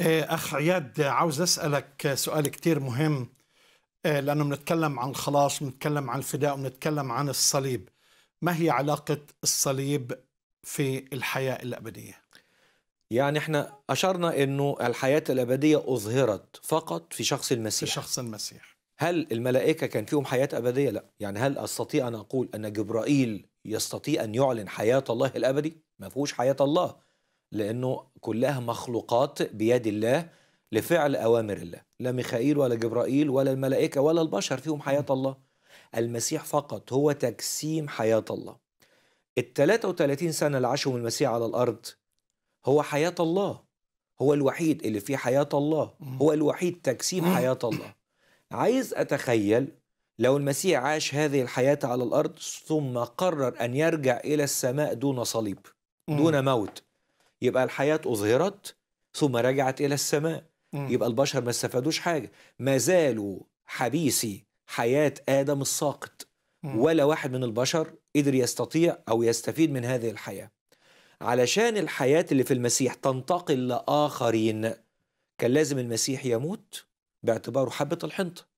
إيه، أخ عياد عاوز أسألك سؤال كتير مهم إيه، لأنه بنتكلم عن الخلاص بنتكلم عن الفداء وبنتكلم عن الصليب ما هي علاقة الصليب في الحياة الأبدية؟ يعني احنا أشرنا أنه الحياة الأبدية أظهرت فقط في شخص المسيح في شخص المسيح هل الملائكة كان فيهم حياة أبدية؟ لا يعني هل أستطيع أن أقول أن جبرائيل يستطيع أن يعلن حياة الله الأبدي؟ ما فيهوش حياة الله لأنه كلها مخلوقات بيد الله لفعل أوامر الله لا ميخائيل ولا جبرائيل ولا الملائكة ولا البشر فيهم حياة الله المسيح فقط هو تجسيم حياة الله ال 33 سنة اللي عاشهم المسيح على الأرض هو حياة الله هو الوحيد اللي فيه حياة الله هو الوحيد تجسيم حياة الله عايز أتخيل لو المسيح عاش هذه الحياة على الأرض ثم قرر أن يرجع إلى السماء دون صليب دون موت يبقى الحياة أظهرت ثم رجعت إلى السماء م. يبقى البشر ما استفادوش حاجة ما زالوا حبيسي حياة آدم الساقط م. ولا واحد من البشر قدر يستطيع أو يستفيد من هذه الحياة علشان الحياة اللي في المسيح تنتقل لآخرين كان لازم المسيح يموت باعتباره حبة الحنطة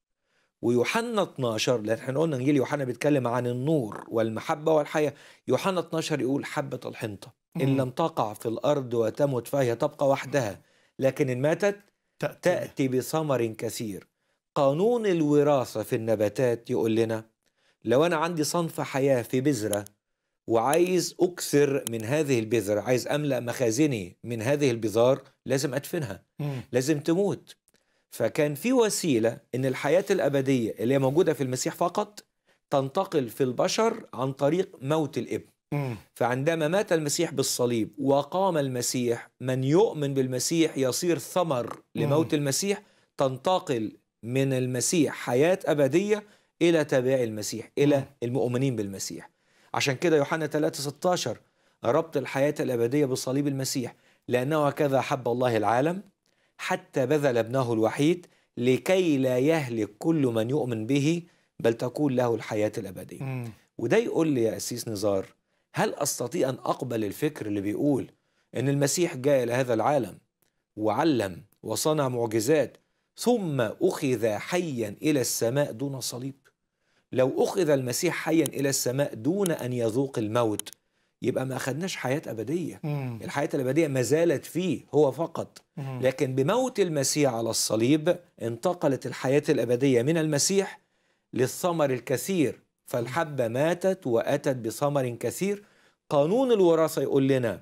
ويوحنا 12 لان احنا قلنا انجيل يوحنا بيتكلم عن النور والمحبه والحياه يوحنا 12 يقول حبه الحنطه إن لم تقع في الأرض وتمت فهي تبقى وحدها لكن إن ماتت تأتي بثمر كثير قانون الوراثة في النباتات يقول لنا لو أنا عندي صنف حياة في بذرة وعايز أكثر من هذه البذرة عايز أملأ مخازني من هذه البذار لازم أدفنها لازم تموت فكان في وسيلة إن الحياة الأبدية اللي هي موجودة في المسيح فقط تنتقل في البشر عن طريق موت الابن فعندما مات المسيح بالصليب وقام المسيح من يؤمن بالمسيح يصير ثمر لموت المسيح تنتقل من المسيح حياة أبدية إلى تابعي المسيح إلى المؤمنين بالمسيح عشان كده يوحنا 3 16 ربط الحياة الأبدية بصليب المسيح لأنه كذا أحب الله العالم حتى بذل ابنه الوحيد لكي لا يهلك كل من يؤمن به بل تكون له الحياة الأبدية وده يقول لي يا أسيس نزار هل أستطيع أن أقبل الفكر اللي بيقول أن المسيح جاء إلى هذا العالم وعلم وصنع معجزات ثم أخذ حيا إلى السماء دون صليب لو أخذ المسيح حيا إلى السماء دون أن يذوق الموت يبقى ما اخذناش حياة أبدية مم. الحياة الأبدية ما زالت فيه هو فقط مم. لكن بموت المسيح على الصليب انتقلت الحياة الأبدية من المسيح للثمر الكثير فالحبة ماتت وأتت بثمر كثير قانون الوراثة يقول لنا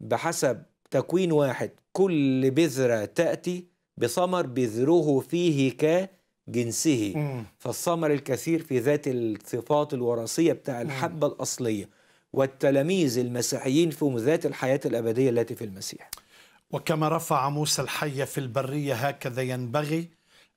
بحسب تكوين واحد كل بذرة تأتي بثمر بذره فيه كجنسه فالثمر الكثير في ذات الصفات الوراثية بتاع الحبة مم. الأصلية والتلاميذ المسيحيين في ذات الحياة الأبدية التي في المسيح وكما رفع موسى الحية في البرية هكذا ينبغي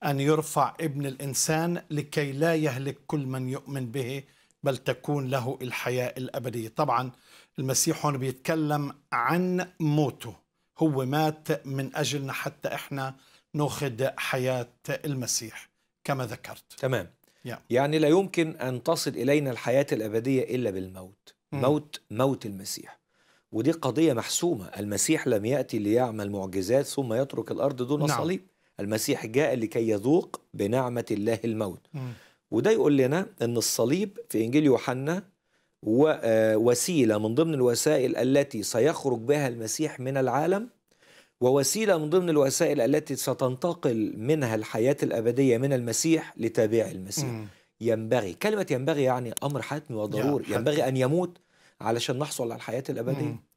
أن يرفع ابن الإنسان لكي لا يهلك كل من يؤمن به بل تكون له الحياة الأبدية طبعا المسيح هون بيتكلم عن موته هو مات من أجلنا حتى إحنا ناخذ حياة المسيح كما ذكرت تمام yeah. يعني لا يمكن أن تصل إلينا الحياة الأبدية إلا بالموت mm. موت موت المسيح ودي قضية محسومة المسيح لم يأتي ليعمل معجزات ثم يترك الأرض دون نعم. صليب المسيح جاء لكي يذوق بنعمة الله الموت وده يقول لنا أن الصليب في إنجيل يوحنا آه، وسيلة من ضمن الوسائل التي سيخرج بها المسيح من العالم ووسيلة من ضمن الوسائل التي ستنتقل منها الحياة الأبدية من المسيح لتابعي المسيح ينبغي كلمة ينبغي يعني أمر حتمي وضروري ينبغي أن يموت علشان نحصل على الحياة الأبدية